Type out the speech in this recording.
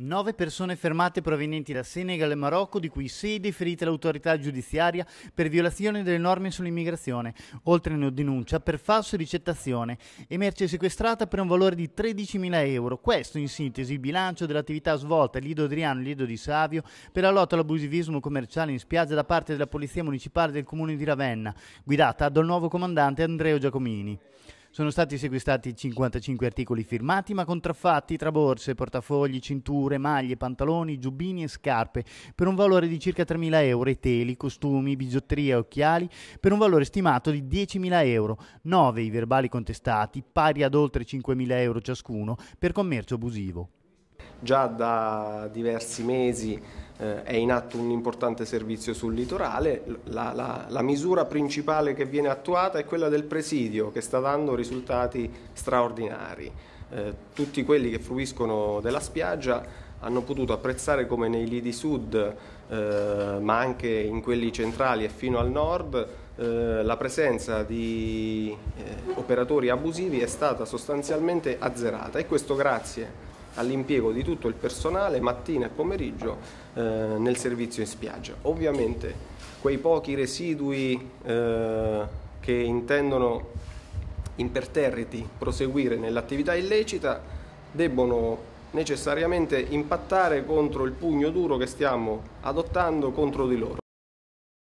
Nove persone fermate provenienti da Senegal e Marocco, di cui sei deferite all'autorità giudiziaria per violazione delle norme sull'immigrazione, oltre a una denuncia per falso ricettazione, e merce sequestrata per un valore di 13.000 euro. Questo, in sintesi, il bilancio dell'attività svolta a Lido Adriano e Lido di Savio per la lotta all'abusivismo commerciale in spiaggia da parte della Polizia Municipale del Comune di Ravenna, guidata dal nuovo comandante Andreo Giacomini. Sono stati sequestrati 55 articoli firmati ma contraffatti tra borse, portafogli, cinture, maglie, pantaloni, giubbini e scarpe per un valore di circa 3.000 euro e teli, costumi, bigiotteria e occhiali per un valore stimato di 10.000 euro. 9 i verbali contestati, pari ad oltre 5.000 euro ciascuno, per commercio abusivo. Già da diversi mesi eh, è in atto un importante servizio sul litorale, la, la, la, misura principale che viene attuata è quella del presidio che sta dando risultati straordinari. Eh, tutti quelli che fruiscono della spiaggia hanno potuto apprezzare come nei lidi sud, eh, ma anche in quelli centrali e fino al nord, eh, la presenza di eh, operatori abusivi è stata sostanzialmente azzerata e questo grazie all'impiego di tutto il personale mattina e pomeriggio eh, nel servizio in spiaggia. Ovviamente quei pochi residui eh, che intendono imperterriti proseguire nell'attività illecita debbono necessariamente impattare contro il pugno duro che stiamo adottando contro di loro.